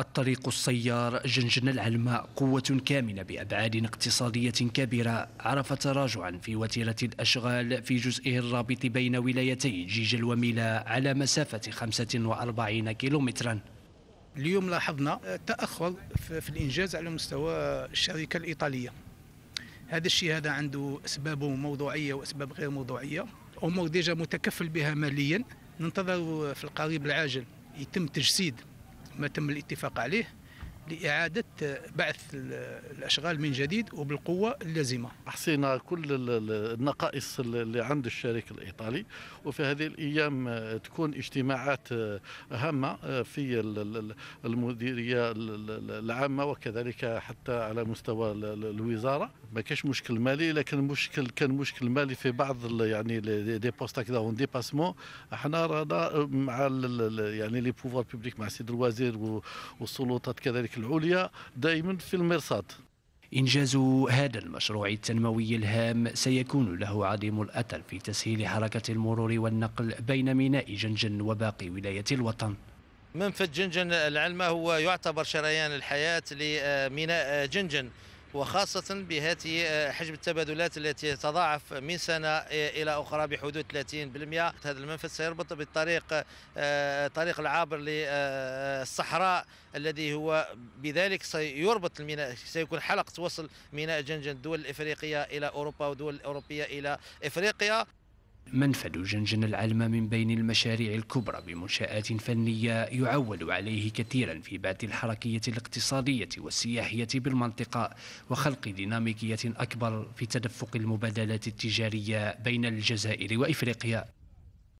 الطريق السيار جنجن العلماء قوة كامنة بأبعاد اقتصادية كبيرة عرف تراجعا في وتيرة الأشغال في جزئه الرابط بين ولايتي جيجل وميلا على مسافة 45 كيلومترا اليوم لاحظنا تأخر في الإنجاز على مستوى الشركة الإيطالية هذا الشيء هذا عنده أسبابه موضوعية وأسباب غير موضوعية أمور ديجا متكفل بها ماليا ننتظر في القريب العاجل يتم تجسيد ما تم الاتفاق عليه لإعادة بعث الأشغال من جديد وبالقوة اللازمة أحصينا كل النقائص اللي عند الشريك الإيطالي وفي هذه الأيام تكون اجتماعات هامة في المديرية العامة وكذلك حتى على مستوى الوزارة ما كاش مشكل مالي لكن مشكل كان مشكل مالي في بعض يعني لي بوست هكذا اون ديباسمون احنا رانا مع يعني لي بوفوار بيبليك مع السيد الوزير والسلطات كذلك العليا دائما في المرصاد إنجاز هذا المشروع التنموي الهام سيكون له عظيم الأثر في تسهيل حركة المرور والنقل بين ميناء جنجن وباقي ولاية الوطن منفذ جنجن العلمة هو يعتبر شريان الحياة لميناء جنجن وخاصة بهذه آه، حجم التبادلات التي يتضاعف من سنة آه، إلى أخرى بحدود 30% هذا المنفذ سيربط بالطريق آه، طريق العابر للصحراء الذي هو بذلك سيربط الميناء سيكون حلقة وصل ميناء جنجن الدول الإفريقية إلى أوروبا والدول الأوروبية إلى إفريقيا منفذ جنجن العلم من بين المشاريع الكبرى بمنشآت فنية يعول عليه كثيرا في بات الحركية الاقتصادية والسياحية بالمنطقة وخلق ديناميكية أكبر في تدفق المبادلات التجارية بين الجزائر وإفريقيا